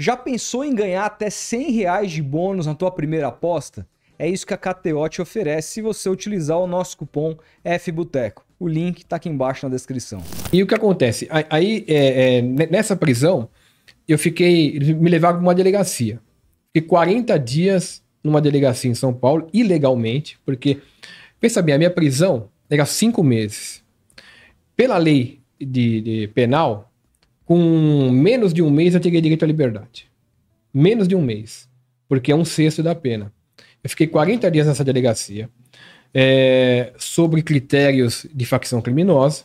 Já pensou em ganhar até 100 reais de bônus na tua primeira aposta? É isso que a KTO te oferece se você utilizar o nosso cupom FBUTECO. O link está aqui embaixo na descrição. E o que acontece? Aí, é, é, nessa prisão, eu fiquei. Me levaram para uma delegacia. Fiquei 40 dias numa delegacia em São Paulo, ilegalmente, porque, pensa bem, a minha prisão era cinco meses. Pela lei de, de penal, com menos de um mês eu teria direito à liberdade. Menos de um mês, porque é um sexto da pena. Eu fiquei 40 dias nessa delegacia é, sobre critérios de facção criminosa,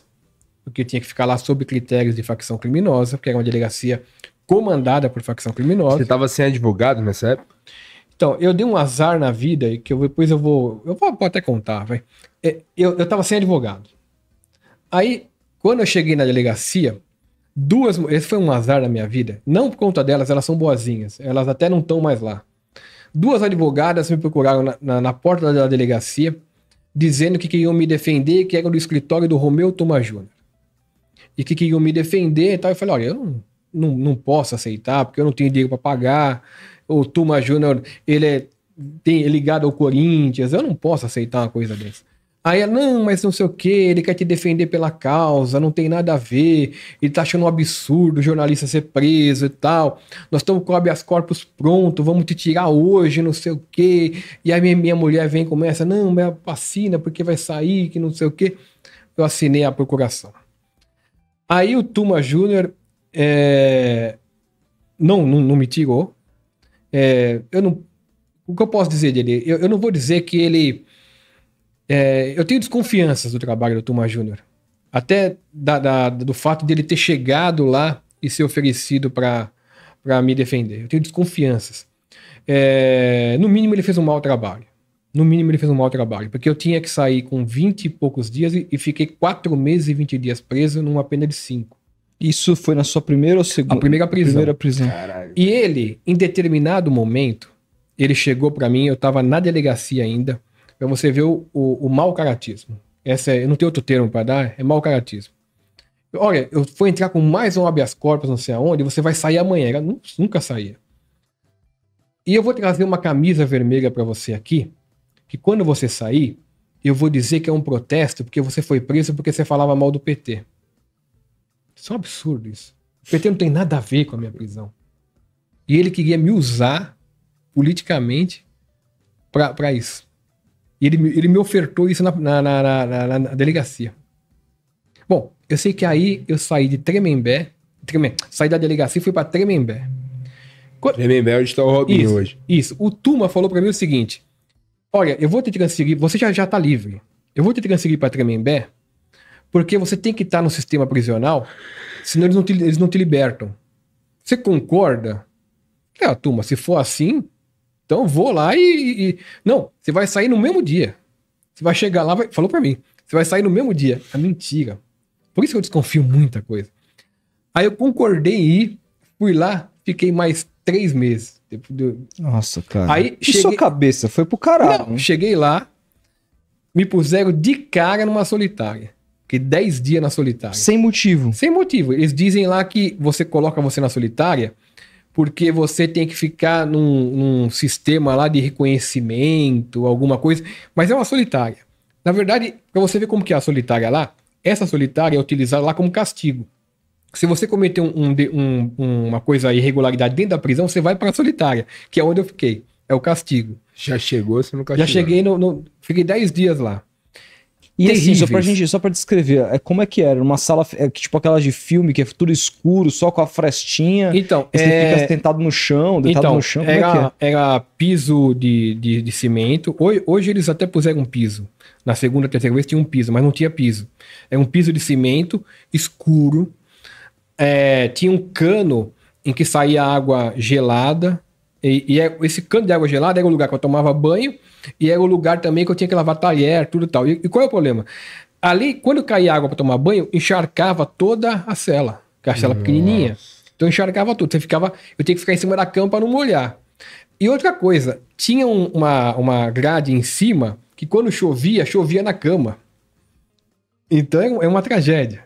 porque eu tinha que ficar lá sobre critérios de facção criminosa, porque era uma delegacia comandada por facção criminosa. Você estava sem advogado nessa época? Então, eu dei um azar na vida, que eu, depois eu vou. Eu vou, vou até contar, vai. É, eu, eu tava sem advogado. Aí, quando eu cheguei na delegacia, duas. Esse foi um azar na minha vida. Não por conta delas, elas são boazinhas. Elas até não estão mais lá. Duas advogadas me procuraram na, na, na porta da delegacia, dizendo que queriam me defender, que eram do escritório do Romeu Toma Júnior. E que queriam me defender e tal. Eu falei: olha, eu não, não, não posso aceitar, porque eu não tenho dinheiro para pagar. O Tuma Júnior, ele é tem, é ligado ao Corinthians. Eu não posso aceitar uma coisa dessa. Aí ela, não, mas não sei o que, ele quer te defender pela causa, não tem nada a ver, ele tá achando um absurdo o jornalista ser preso e tal. Nós estamos com o habeas corpus pronto, vamos te tirar hoje, não sei o que. E aí minha, minha mulher vem e começa, não, mas assina porque vai sair, que não sei o que. Eu assinei a procuração. Aí o Tuma Júnior é... não, não, não, me tirou. É... eu não, o que eu posso dizer dele? Eu, eu não vou dizer que ele é, eu tenho desconfianças do trabalho do Tuma Júnior. Até da, da, do fato dele ter chegado lá e ser oferecido para me defender. Eu tenho desconfianças. É, no mínimo, ele fez um mau trabalho. No mínimo, ele fez um mau trabalho. Porque eu tinha que sair com 20 e poucos dias e, e fiquei 4 meses e 20 dias preso numa pena de 5. Isso foi na sua primeira ou segunda? A primeira prisão. Primeira prisão. E ele, em determinado momento, ele chegou para mim, eu estava na delegacia ainda para você ver o, o, o mau caratismo. Essa é, eu não tenho outro termo para dar, é mau caratismo. Olha, eu vou entrar com mais um habeas corpus, não sei aonde, você vai sair amanhã. Ela nunca saía. E eu vou trazer uma camisa vermelha para você aqui, que quando você sair, eu vou dizer que é um protesto porque você foi preso porque você falava mal do PT. Isso é um absurdo isso. O PT não tem nada a ver com a minha prisão. E ele queria me usar politicamente para isso. E ele, ele me ofertou isso na, na, na, na, na delegacia. Bom, eu sei que aí eu saí de Tremembé, Tremembé saí da delegacia e fui para Tremembé. Quando... Tremembé é onde está o Robinho isso, hoje. Isso. O Tuma falou para mim o seguinte: Olha, eu vou te transferir, você já já tá livre. Eu vou te transferir para Tremembé, porque você tem que estar tá no sistema prisional, senão eles não te, eles não te libertam. Você concorda? É, Tuma, se for assim, então vou lá e, e, Não, você vai sair no mesmo dia. Você vai chegar lá, vai... falou para mim. Você vai sair no mesmo dia. É mentira. Por isso que eu desconfio muita coisa. Aí eu concordei em ir, fui lá, fiquei mais três meses. Nossa, cara. Aí, e cheguei... sua cabeça? Foi pro caralho. Não, cheguei lá, me puseram de cara numa solitária. Fiquei 10 dias na solitária. Sem motivo. Sem motivo. Eles dizem lá que você coloca você na solitária porque você tem que ficar num, num, sistema lá de reconhecimento, alguma coisa, mas é uma solitária. Na verdade, para você ver como que é a solitária lá, essa solitária é utilizada lá como castigo. Se você cometer um, um, um, uma coisa irregularidade dentro da prisão, você vai para a solitária, que é onde eu fiquei. É o castigo. Já chegou, você Já cheguei no, no, Fiquei 10 dias lá. E Terríveis. assim, só pra gente, só pra descrever, é, como é que era? Uma sala, é, tipo aquelas de filme, que é tudo escuro, só com a frestinha. Então, você é... fica sentado no chão, deitado então, no chão, como é era, é que é? Era piso de, de, de cimento. Hoje, hoje eles até puseram um piso. Na segunda, terceira vez tinha um piso, mas não tinha piso. É um piso de cimento escuro. É, tinha um cano em que saía água gelada e, e é, esse canto de água gelada era o lugar que eu tomava banho e era o lugar também que eu tinha que lavar talher, tudo tal. E, e qual é o problema? Ali, quando caía água para tomar banho, encharcava toda a cela, que é a cela pequenininha. Então encharcava tudo. Você ficava, eu tinha que ficar em cima da cama para não molhar. E outra coisa, tinha um, uma, uma grade em cima que quando chovia, chovia na cama. Então é, é uma tragédia.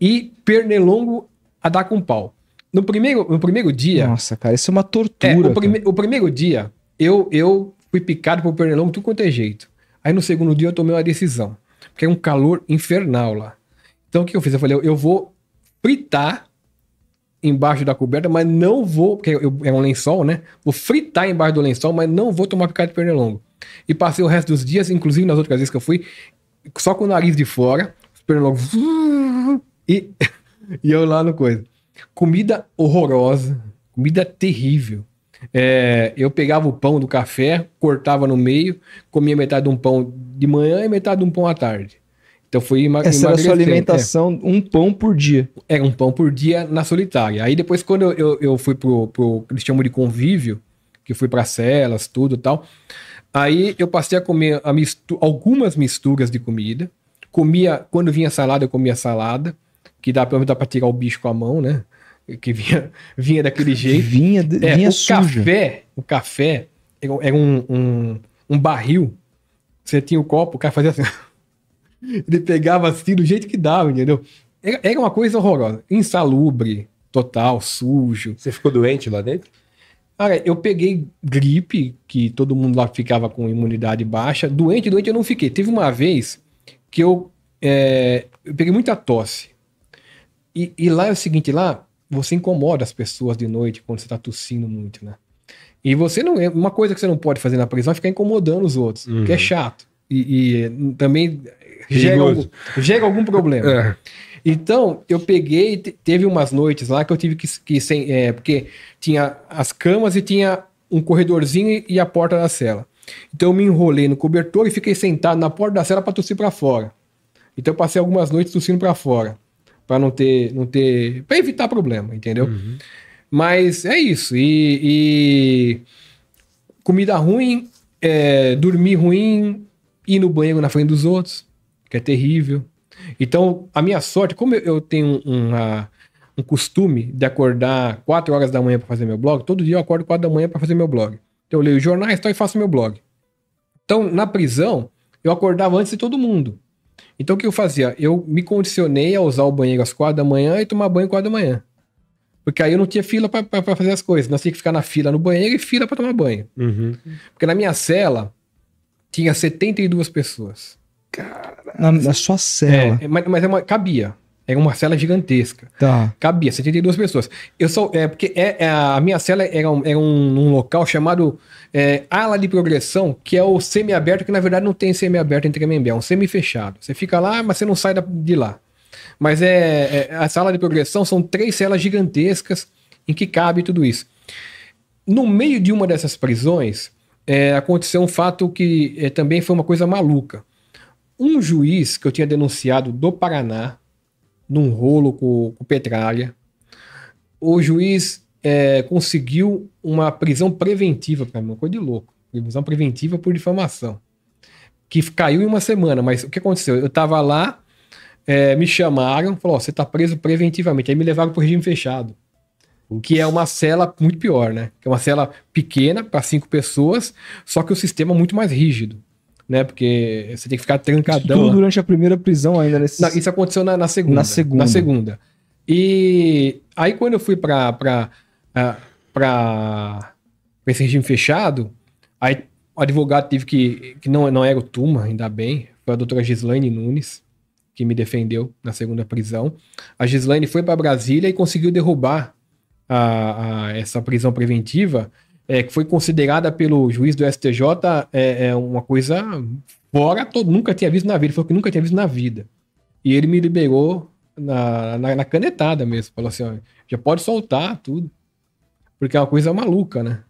E pernilongo a dar com pau. No primeiro, no primeiro dia. Nossa, cara, isso é uma tortura. É, o, prime, o, primeiro dia, eu, eu fui picado por pernilongo de tudo quanto é jeito. Aí no segundo dia eu tomei uma decisão. Porque é um calor infernal lá. Então o que eu fiz? Eu falei, eu vou fritar embaixo da coberta, mas não vou, porque eu, é um lençol, né? Vou fritar embaixo do lençol, mas não vou tomar picada de pernilongo. E passei o resto dos dias, inclusive nas outras vezes que eu fui, só com o nariz de fora, os pernilongos. E, e eu lá no coisa. Comida horrorosa, comida terrível. É, eu pegava o pão do café, cortava no meio, comia metade de um pão de manhã e metade de um pão à tarde. Então foi uma Essa era a sua alimentação, é. um pão por dia. Era é, um pão por dia na solitária. Aí depois, quando eu, eu, eu fui pro, pro que eles chamam de convívio, que eu fui para celas, tudo tal, aí eu passei a comer a mistu algumas misturas de comida. Comia, quando vinha salada, eu comia salada que dá, dá pra tirar o bicho com a mão, né? Que vinha, vinha daquele jeito. Vinha, é, vinha o sujo. café, o café era, era um, um, um, barril. Você tinha o copo, o cara fazia assim. Ele pegava assim do jeito que dava, entendeu? Era, era uma coisa horrorosa. Insalubre, total, sujo. Você ficou doente lá dentro? Cara, eu peguei gripe, que todo mundo lá ficava com imunidade baixa. Doente, doente eu não fiquei. Teve uma vez que eu, é, eu peguei muita tosse. E, e, lá é o seguinte, lá você incomoda as pessoas de noite quando você tá tossindo muito, né? E você não. É, uma coisa que você não pode fazer na prisão é ficar incomodando os outros, uhum. que é chato. E, e hum, também gera algum, gera algum, problema. É. Então, eu peguei, teve umas noites lá que eu tive que, que sem, é, porque tinha as camas e tinha um corredorzinho e a porta da cela. Então eu me enrolei no cobertor e fiquei sentado na porta da cela para tossir para fora. Então eu passei algumas noites tossindo para fora para não ter, não ter, para evitar problema, entendeu? Uhum. Mas é isso. E, e comida ruim, é, dormir ruim, ir no banheiro na frente dos outros, que é terrível. Então, a minha sorte, como eu tenho uma, um costume de acordar 4 horas da manhã para fazer meu blog, todo dia eu acordo 4 da manhã para fazer meu blog. Então, eu leio jornais e faço meu blog. Então, na prisão, eu acordava antes de todo mundo. Então o que eu fazia? Eu me condicionei a usar o banheiro às quatro da manhã e tomar banho às quatro da manhã. Porque aí eu não tinha fila para fazer as coisas. Nós tinha que ficar na fila no banheiro e fila para tomar banho. Uhum. Porque na minha cela tinha 72 pessoas. Cara. Na, na sua cela. É, mas, mas é uma, cabia. Era é uma cela gigantesca. Tá. Cabia 72 pessoas. Eu sou, É, porque é, é a minha cela era, um, era um, um local chamado é, ala de progressão, que é o semi-aberto, que na verdade não tem semi-aberto em Tremembé, é um semi-fechado. Você fica lá, mas você não sai da, de lá. Mas é, é, a sala de progressão são três celas gigantescas em que cabe tudo isso. No meio de uma dessas prisões, é, aconteceu um fato que é, também foi uma coisa maluca. Um juiz que eu tinha denunciado do Paraná, num rolo com, com Petralha. O juiz é, conseguiu uma prisão preventiva para mim, uma coisa de louco. Prisão preventiva por difamação. Que caiu em uma semana, mas o que aconteceu? Eu estava lá, é, me chamaram, falou: você está preso preventivamente. Aí me levaram para o regime fechado. O que é uma cela muito pior, né? Que é uma cela pequena para cinco pessoas, só que o sistema é muito mais rígido né? Porque você tem que ficar trancadão. Tudo durante a primeira prisão ainda. Nesse... Não, isso aconteceu na, na, segunda. Na segunda. Na segunda. E aí quando eu fui pra, pra, ah, pra, pra esse regime fechado, aí o advogado teve que, que não, não era o Tuma, ainda bem, foi a doutora Gislaine Nunes, que me defendeu na segunda prisão. A Gislaine foi para Brasília e conseguiu derrubar a, a, essa prisão preventiva, é, que foi considerada pelo juiz do STJ é, é uma coisa fora, todo, nunca tinha visto na vida, foi o que nunca tinha visto na vida. E ele me liberou na, na, na canetada mesmo, falou assim, ó, já pode soltar tudo, porque é uma coisa maluca, né?